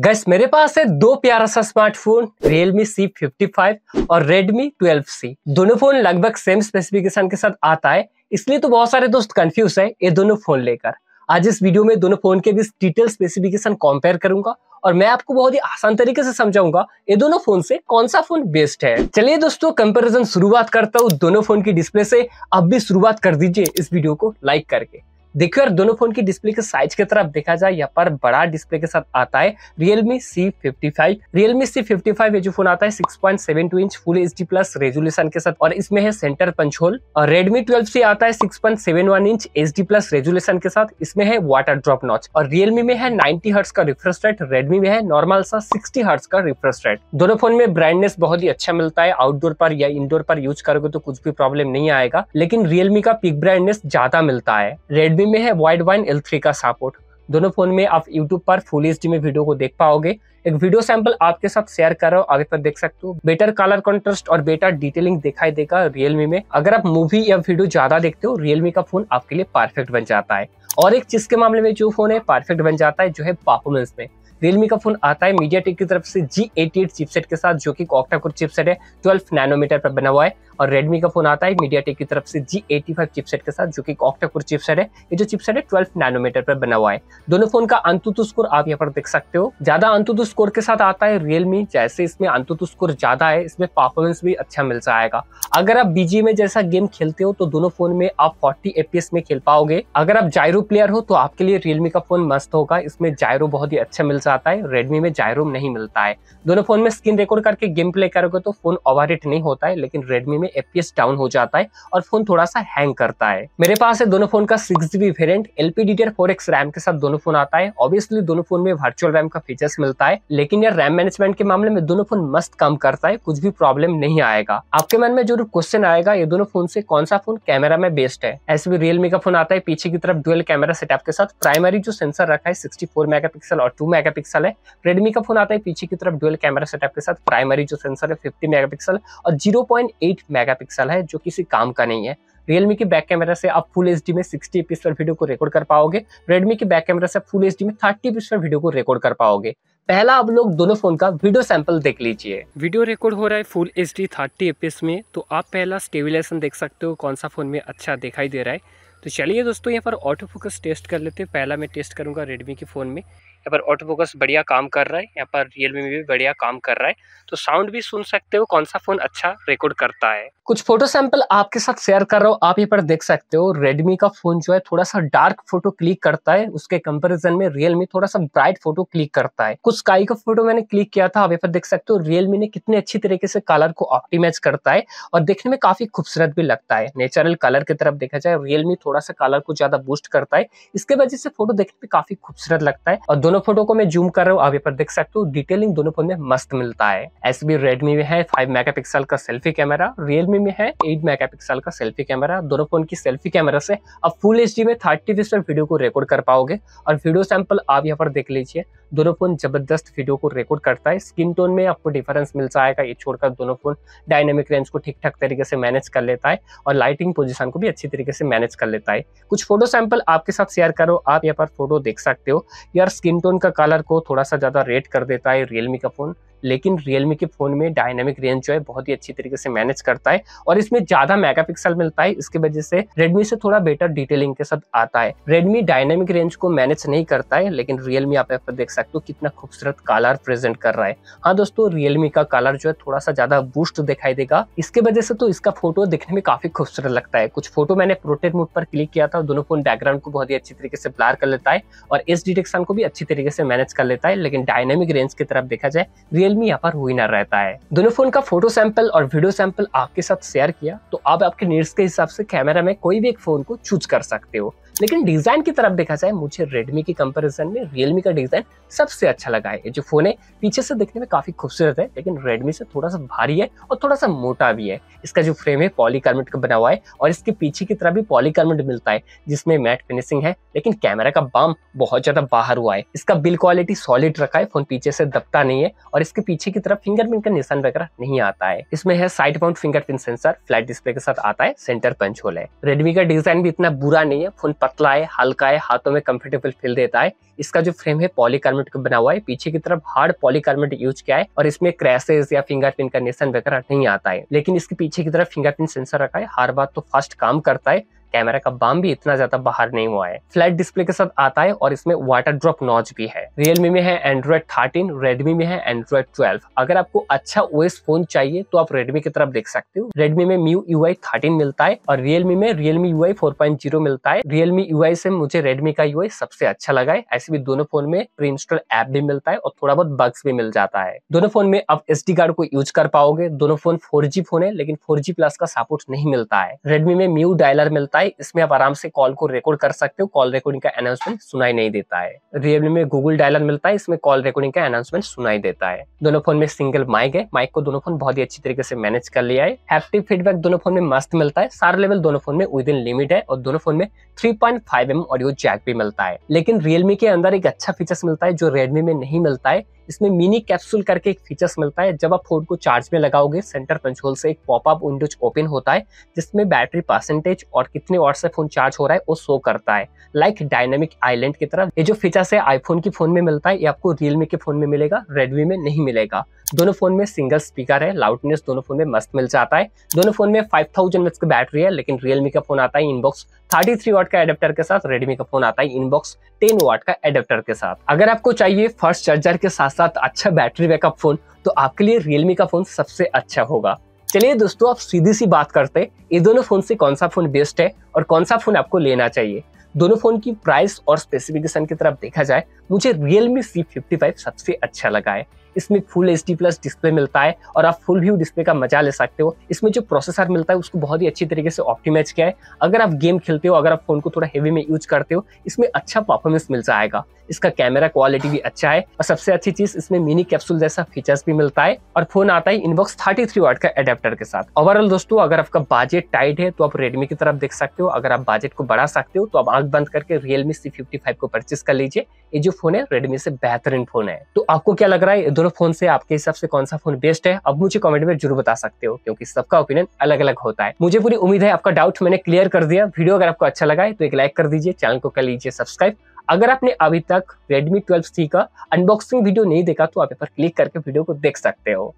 gas मेरे पास है दो प्यारा सा स्मार्टफोन Realme C55 और Redmi 12C दोनों फोन लगभग सेम स्पेसिफिकेशन के साथ आता है इसलिए तो बहुत सारे दोस्त कंफ्यूज है ये दोनों फोन लेकर आज इस वीडियो में दोनों फोन के बीच डिटेल स्पेसिफिकेशन कंपेयर करूंगा और मैं आपको बहुत ही आसान तरीके से समझाऊंगा ये दोनों फोन से कौन सा फोन बेस्ट है चलिए दोस्तों कंपैरिजन शुरुआत करता हूँ दोनों फोन की डिस्प्ले से अब भी शुरुआत कर दीजिए इस वीडियो को लाइक करके देखिए यार दोनों फोन की डिस्प्ले के साइज की तरफ देखा जाए यहाँ पर बड़ा डिस्प्ले के साथ आता है Realme C fifty five Realme C fifty five ये जो फोन आता है six point seven two inch full H D plus resolution के साथ और इसमें है सेंटर पंचोल और रेडमी ट्वेल्व सी आता है six point seven one inch H D plus resolution के साथ इसमें है वाटर ड्रॉप नॉच और रियलमी में है नाइनटी हर्ट्स का रिफ्रेश रेट रेडमी में है नॉर्मल सा सिक्सटी हर्ट्स का रिफ्रेश रेट दोनों फोन में ब्राइटनेस बहुत ही अच्छा मिलता है आउटडोर पर या इनडोर पर यूज करोगे तो कुछ भी प्रॉब्लम नहीं आएगा लेकिन रियलमी का पिक ब्राइटनेस ज्यादा मिलता है रेडमी एलबी में है वाइड वाइन एल थ्री का सपोर्ट दोनों फोन में आप यूट्यूब पर फुल एच में वीडियो को देख पाओगे एक वीडियो सैंपल आपके साथ शेयर कर रहा हूँ आगे पर देख सकते हो बेटर कलर कंट्रास्ट और बेटर डिटेलिंग दिखाई देगा रियलमी में अगर आप मूवी या वीडियो ज्यादा देखते हो रियलमी का फोन आपके लिए परफेक्ट बन जाता है और एक चीज के मामले में जो फोन है परफेक्ट बन जाता है जो है परफॉर्मेंस में रियलमी का फोन आता है मीडिया की तरफ से जी एटी चिपसेट के साथ जो कि ऑक्टा चिपसेट है ट्वेल्व नैनोमीटर पर बना हुआ है और रेडमी का फोन आता है मीडिया टेक की तरफ से जी एटी फाइव चिपसेट के साथ जो कि ऑक्टाकोर चिपसेट है ये जो चिपसेट है ट्वेल्व नैनोमीटर पर बना हुआ है दोनों फोन का अंतुतु स्कोर आप यहाँ पर देख सकते हो ज्यादा अंतुतु स्कोर के साथ आता है रियलमी जैसे इसमें अंतुतु स्कोर ज्यादा है इसमें परफॉर्मेंस भी अच्छा मिल जाएगा अगर आप बीजी में जैसा गेम खेलते हो तो दोनों फोन में आप फोर्टी एपीएस में खेल पाओगे अगर आप जायरो प्लेयर हो तो आपके लिए रियलमी का फोन मस्त होगा इसमें जायरो बहुत ही अच्छा मिल जाता है रेडमी में जायरो नहीं मिलता है दोनों फोन में स्क्रीन रिकॉर्ड करके गेम प्ले करोगे तो फोन ओवर नहीं होता है लेकिन रेडमी में में एफपीएस डाउन हो जाता है और फोन थोड़ा सा हैंग करता है मेरे पास है दोनों फोन का six GB variant LPDDR four X RAM के साथ दोनों फोन आता है ऑब्वियसली दोनों फोन में वर्चुअल रैम का फीचर्स मिलता है लेकिन यार रैम मैनेजमेंट के मामले में दोनों फोन मस्त काम करता है कुछ भी प्रॉब्लम नहीं आएगा आपके मन में जरूर क्वेश्चन आएगा ये दोनों फोन से कौन सा फोन कैमरा में बेस्ट है ऐसे भी रियलमी का फोन आता है पीछे की तरफ डुअल कैमरा सेटअप के साथ प्राइमरी जो सेंसर रखा है 64 मेगापिक्सल और टू मेगापिक्सल है रेडमी का फोन आता है पीछे की तरफ डुअल कैमरा सेटअप के साथ प्राइमरी जो सेंसर है फिफ्टी मेगापिक्सल और जीरो पॉइंट मेगापिक्सल है जो किसी काम का नहीं है Realme के बैक कैमरा से आप फुल एच में 60 पीस पर वीडियो को रिकॉर्ड कर पाओगे Redmi के बैक कैमरा से फुल एच में 30 पीस पर वीडियो को रिकॉर्ड कर पाओगे पहला आप लोग दोनों फोन का वीडियो सैंपल देख लीजिए वीडियो रिकॉर्ड हो रहा है फुल एच डी थर्टी में तो आप पहला स्टेबिलाइजेशन देख सकते हो कौन सा फोन में अच्छा दिखाई दे रहा है तो चलिए दोस्तों यहाँ पर ऑटो फोकस टेस्ट कर लेते हैं पहला मैं टेस्ट करूंगा रेडमी के फ़ोन में यहाँ पर ऑटो फोकस बढ़िया काम कर रहा है यहाँ पर रियलमी में भी बढ़िया काम कर रहा है तो साउंड भी सुन सकते हो कौन सा फोन अच्छा रिकॉर्ड करता है कुछ फोटो सैंपल आपके साथ शेयर कर रहा हूँ आप यहाँ पर देख सकते हो रेडमी का फोन जो है थोड़ा सा डार्क फोटो क्लिक करता है उसके कंपेरिजन में रियलमी थोड़ा सा ब्राइट फोटो क्लिक करता है कुछ स्काई का फोटो मैंने क्लिक किया था आप यहाँ पर देख सकते हो रियलमी ने कितने अच्छी तरीके से कलर को ऑप्टिमाइज करता है और देखने में काफी खूबसूरत भी लगता है नेचुरल कलर की तरफ देखा जाए रियलमी थोड़ा सा कलर को ज्यादा बूस्ट करता है इसके वजह से फोटो देखने में काफी खूबसूरत लगता है और दोनों दोनों फोटो को मैं जूम कर रहा हूँ आप यहाँ पर देख सकते हो डिटेलिंग दोनों फोन में मस्त मिलता है एस बी रेडमी में है फाइव मेगापिक्सल का सेल्फी कैमरा रियलमी में है एट मेगापिक्सल का सेल्फी कैमरा दोनों फोन की सेल्फी कैमरा से आप फुल एच में थर्टी पीस वीडियो को रिकॉर्ड कर पाओगे और वीडियो सैंपल आप यहाँ पर देख लीजिए दोनों फोन जबरदस्त वीडियो को रिकॉर्ड करता है स्किन टोन में आपको डिफरेंस मिल जाएगा ये छोड़कर दोनों फोन डायनेमिक रेंज को ठीक ठाक तरीके से मैनेज कर लेता है और लाइटिंग पोजिशन को भी अच्छी तरीके से मैनेज कर लेता है कुछ फोटो सैंपल आपके साथ शेयर करो आप यहाँ पर फोटो देख सकते हो यार स्किन रिंगटोन का कलर को थोड़ा सा ज़्यादा रेड कर देता है रियलमी का फ़ोन लेकिन रियलमी के फ़ोन में डायनामिक रेंज जो है बहुत ही अच्छी तरीके से मैनेज करता है और इसमें ज़्यादा मेगापिक्सल मिलता है इसकी वजह से रेडमी से थोड़ा बेटर डिटेलिंग के साथ आता है रेडमी डायनामिक रेंज को मैनेज नहीं करता है लेकिन रियलमी आप यहाँ पर देख सकते हो कितना खूबसूरत कलर प्रेजेंट कर रहा है हाँ दोस्तों Realme का कलर जो है थोड़ा सा ज़्यादा बूस्ट दिखाई देगा इसके वजह से तो इसका फोटो दिखने में काफ़ी खूबसूरत लगता है कुछ फोटो मैंने प्रोटेट मोड पर क्लिक किया था दोनों फोन बैकग्राउंड को बहुत ही अच्छी तरीके से ब्लार कर लेता है और इस डिटेक्शन को भी अच्छी तरीके से मैनेज कर लेता है लेकिन डायनेमिक रेंज की तरफ देखा जाए रियलमी यहाँ पर विनर रहता है दोनों फोन का फोटो सैंपल और वीडियो सैंपल आपके साथ शेयर किया तो आप आपके नीड्स के हिसाब से कैमरा में कोई भी एक फोन को चूज कर सकते हो लेकिन डिज़ाइन की तरफ देखा जाए मुझे रेडमी के कंपेरिजन में रियलमी का डिज़ाइन सबसे अच्छा लगा है जो फ़ोन है पीछे से देखने में काफ़ी खूबसूरत है लेकिन रेडमी से थोड़ा सा भारी है और थोड़ा सा मोटा भी है इसका जो फ्रेम है पॉलीकार्मेट का बना हुआ है और इसके पीछे की तरफ भी पॉलीकार्मेट मिलता है जिसमें मैट फिनिशिंग है लेकिन कैमरा का बाम बहुत ज़्यादा बाहर हुआ है इसका बिल क्वालिटी सॉलिड रखा है फ़ोन पीछे से दबता नहीं है और इसके पीछे की तरफ फिंगरप्रिंट का निशान वगैरह नहीं आता है इसमें है side mount fingerprint sensor flat display के साथ आता है सेंटर पंच होल है रेडमी का डिज़ाइन भी इतना बुरा नहीं है फोन पतला है हल्का है हाथों में कंफर्टेबल फील देता है इसका जो फ्रेम है पॉलीकार्मेट का बना हुआ है पीछे की तरफ हार्ड पॉलीकार्मेट यूज किया है और इसमें क्रैसेज या फिंगरप्रिंट का निशान वगैरह नहीं आता है लेकिन इसके पीछे की तरफ फिंगरप्रिंट सेंसर रखा है हर बार तो फास्ट काम करता है कैमरा का बाम भी इतना ज्यादा बाहर नहीं हुआ है फ्लैट डिस्प्ले के साथ आता है और इसमें वाटर ड्रॉप नॉच भी है रियलमी में है एंड्रॉइड थर्टीन रेडमी में है एंड्रॉइड ट्वेल्व अगर आपको अच्छा ओएस फोन चाहिए तो आप रेडमी की तरफ देख सकते हो रेडमी में म्यू यू आई थर्टीन मिलता है और रियलमी में Realme U I four point zero मिलता है रियलमी यू आई से मुझे रेडमी का यू आई सबसे अच्छा लगा है ऐसे भी दोनों फोन में प्री इंस्टॉल एप भी मिलता है और थोड़ा बहुत बग्स भी मिल जाता है दोनों फोन में आप एस कार्ड को यूज कर पाओगे दोनों फोन फोर फोन है लेकिन फोर प्लस का सपोर्ट नहीं मिलता है रेडमी में म्यू डायलर मिलता है आता है इसमें आप आराम से कॉल को रिकॉर्ड कर सकते हो कॉल रिकॉर्डिंग का अनाउंसमेंट सुनाई नहीं देता है रियलमी में गूगल डायलर मिलता है इसमें कॉल रिकॉर्डिंग का अनाउंसमेंट सुनाई देता है दोनों फोन में सिंगल माइक है माइक को दोनों फोन बहुत ही अच्छी तरीके से मैनेज कर लिया है हैप्टिक फीडबैक दोनों फोन में मस्त मिलता है सारा लेवल दोनों फोन में विद इन लिमिट है और दोनों फोन में three point five M audio jack भी मिलता है लेकिन रियलमी के अंदर एक अच्छा फीचर्स मिलता है जो रेडमी में नहीं मिलता है इसमें मिनी कैप्सूल करके एक फीचर्स मिलता है जब आप फोन को चार्ज में लगाओगे सेंटर कंट्रोल से एक पॉपअप विंडोज ओपन होता है जिसमें बैटरी परसेंटेज और कितने और से फोन चार्ज हो रहा है वो शो करता है लाइक डायनेमिक आइलैंड की तरह ये जो फीचर्स है आईफोन की फोन में मिलता है ये आपको रियलमी के फोन में मिलेगा रेडमी में नहीं मिलेगा दोनों फोन में सिंगल स्पीकर है लाउडनेस दोनों फोन में मस्त मिल जाता है दोनों फोन में 5000 थाउजेंड की बैटरी है लेकिन रियलमी का फोन आता है इनबॉक्स 33 थ्री वाट का एडेप्टर के साथ रेडमी का फोन आता है इनबॉक्स 10 वाट का एडेप्टर के साथ अगर आपको चाहिए फर्स्ट चार्जर के साथ साथ अच्छा बैटरी बैकअप फोन तो आपके लिए रियलमी का फोन सबसे अच्छा होगा चलिए दोस्तों आप सीधी सी बात करते ये दोनों फोन से कौन सा फोन बेस्ट है और कौन सा फोन आपको लेना चाहिए दोनों फोन की प्राइस और स्पेसिफिकेशन की तरफ देखा जाए मुझे रियलमी सी फिफ्टी फाइव सबसे अच्छा लगा है इसमें फुल एच प्लस डिस्प्ले मिलता है और आप फुल व्यू डिस्प्ले का मजा ले सकते हो इसमें जो प्रोसेसर मिलता है उसको बहुत ही अच्छी तरीके से ऑप्टिमाइज किया है अगर आप गेम खेलते हो अगर आप फोन को थोड़ा हेवी में यूज करते हो इसमें अच्छा परफॉर्मेंस मिल जाएगा इसका कैमरा क्वालिटी भी अच्छा है और सबसे अच्छी चीज इसमें मिनी कैप्सूल जैसा फीचर्स भी मिलता है और फोन आता है इनबॉक्स थर्टी थ्री वाट का एडेप्टर के साथ ओवरऑल दोस्तों अगर आपका बजट टाइट है तो आप रेडमी की तरफ देख सकते हो अगर आप बजट को बढ़ा सकते हो तो आप आंख बंद करके रियलमी सी फिफ्टी को परचेस कर लीजिए ये जो फोन है रेडमी से बेहतरीन फोन है तो आपको क्या लग रहा है दोनों दोनों फोन से आपके हिसाब से कौन सा फोन बेस्ट है अब मुझे कमेंट में जरूर बता सकते हो क्योंकि सबका ओपिनियन अलग अलग होता है मुझे पूरी उम्मीद है आपका डाउट मैंने क्लियर कर दिया वीडियो अगर आपको अच्छा लगा है तो एक लाइक कर दीजिए चैनल को कर लीजिए सब्सक्राइब अगर आपने अभी तक Redmi 12C का अनबॉक्सिंग वीडियो नहीं देखा तो आप यहाँ पर क्लिक करके वीडियो को देख सकते हो